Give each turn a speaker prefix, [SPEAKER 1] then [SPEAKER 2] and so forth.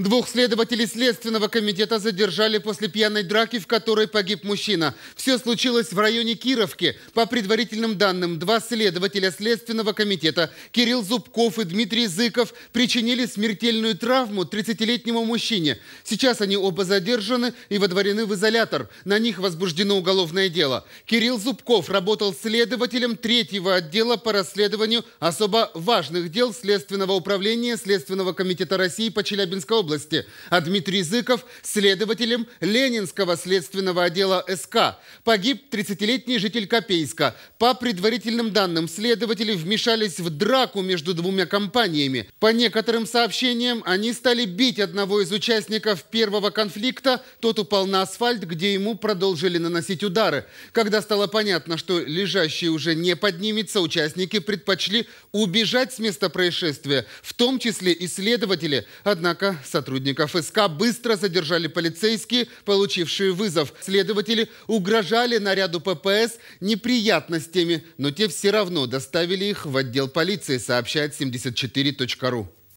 [SPEAKER 1] Двух следователей Следственного комитета задержали после пьяной драки, в которой погиб мужчина. Все случилось в районе Кировки. По предварительным данным, два следователя Следственного комитета, Кирилл Зубков и Дмитрий Зыков, причинили смертельную травму 30-летнему мужчине. Сейчас они оба задержаны и водворены в изолятор. На них возбуждено уголовное дело. Кирилл Зубков работал следователем третьего отдела по расследованию особо важных дел Следственного управления Следственного комитета России по Челябинской области области, а Дмитрий Зыков – следователем Ленинского следственного отдела СК. Погиб 30-летний житель Копейска. По предварительным данным, следователи вмешались в драку между двумя компаниями. По некоторым сообщениям, они стали бить одного из участников первого конфликта. Тот упал на асфальт, где ему продолжили наносить удары. Когда стало понятно, что лежащий уже не поднимется, участники предпочли убежать с места происшествия, в том числе и следователи. Однако Сотрудников СК быстро задержали полицейские, получившие вызов. Следователи угрожали наряду ППС неприятностями, но те все равно доставили их в отдел полиции, сообщает 74.ru.